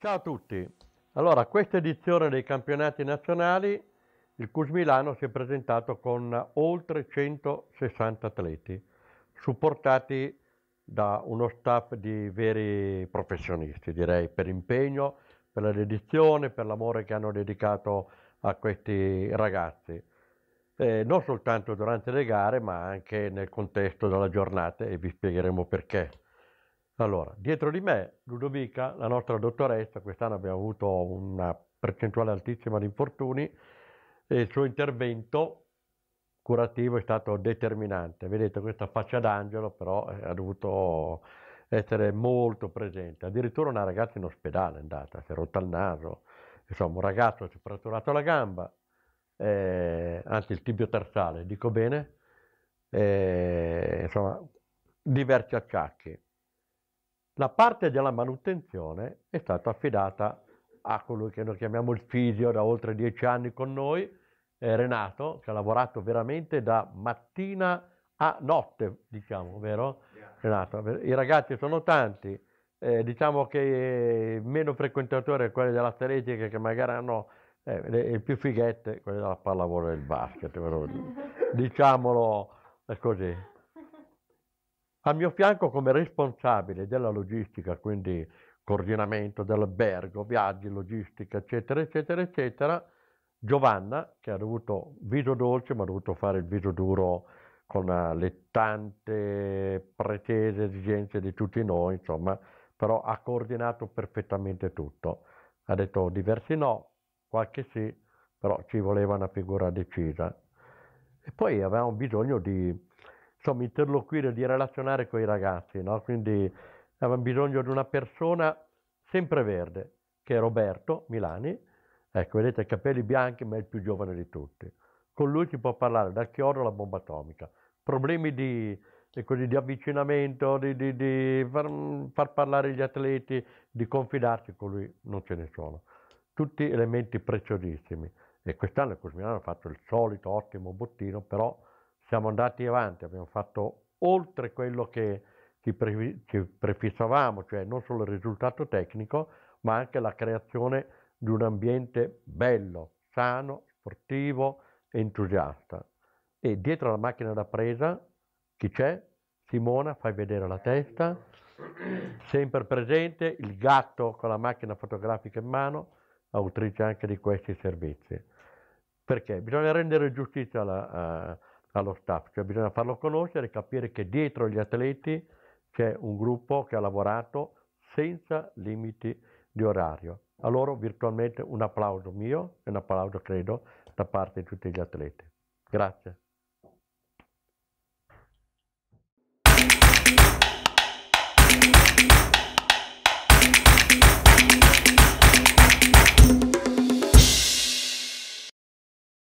Ciao a tutti. Allora, questa edizione dei campionati nazionali, il CUS Milano si è presentato con oltre 160 atleti, supportati da uno staff di veri professionisti, direi, per impegno, per la dedizione, per l'amore che hanno dedicato a questi ragazzi eh, non soltanto durante le gare ma anche nel contesto della giornata e vi spiegheremo perché. Allora, dietro di me Ludovica, la nostra dottoressa, quest'anno abbiamo avuto una percentuale altissima di infortuni e il suo intervento curativo è stato determinante. Vedete questa faccia d'angelo però eh, ha dovuto essere molto presente, addirittura una ragazza in ospedale è andata, si è rotta il naso, insomma un ragazzo si è fratturato la gamba, eh, anzi il tibio tarsale, dico bene, eh, insomma, diversi acciacchi. La parte della manutenzione è stata affidata a colui che noi chiamiamo il fisio da oltre dieci anni con noi, eh, Renato, che ha lavorato veramente da mattina a notte, diciamo, vero? Renato, i ragazzi sono tanti, eh, diciamo che meno frequentatori quelli della Seretica che magari hanno eh, le, le, più fighette, quelle della pallavolo del basket, però, diciamolo così. A mio fianco come responsabile della logistica, quindi coordinamento dell'albergo, viaggi, logistica, eccetera, eccetera, eccetera, Giovanna, che ha dovuto viso dolce, ma ha dovuto fare il viso duro con eh, le tante pretese, esigenze di tutti noi, insomma, però ha coordinato perfettamente tutto. Ha detto diversi no, qualche sì, però ci voleva una figura decisa. E poi avevamo bisogno di insomma, interloquire, di relazionare con i ragazzi, no? quindi avevamo bisogno di una persona sempre verde, che è Roberto Milani, ecco, vedete, i capelli bianchi, ma è il più giovane di tutti. Con lui si può parlare dal chiodo alla bomba atomica. Problemi di, così, di avvicinamento, di, di, di far, far parlare gli atleti, di confidarsi con lui, non ce ne sono tutti elementi preziosissimi. E quest'anno il Cosmirano ha fatto il solito ottimo bottino, però siamo andati avanti, abbiamo fatto oltre quello che ci, pre- ci prefissavamo, cioè non solo il risultato tecnico, ma anche la creazione di un ambiente bello, sano, sportivo, e entusiasta. E dietro la macchina da presa chi c'è? Simona, fai vedere la testa, sempre presente, il gatto con la macchina fotografica in mano, autrice anche di questi servizi. Perché? Bisogna rendere giustizia alla, a, allo staff, cioè bisogna farlo conoscere, e capire che dietro gli atleti c'è un gruppo che ha lavorato senza limiti di orario. A loro virtualmente un applauso mio e un applauso credo da parte di tutti gli atleti. Grazie.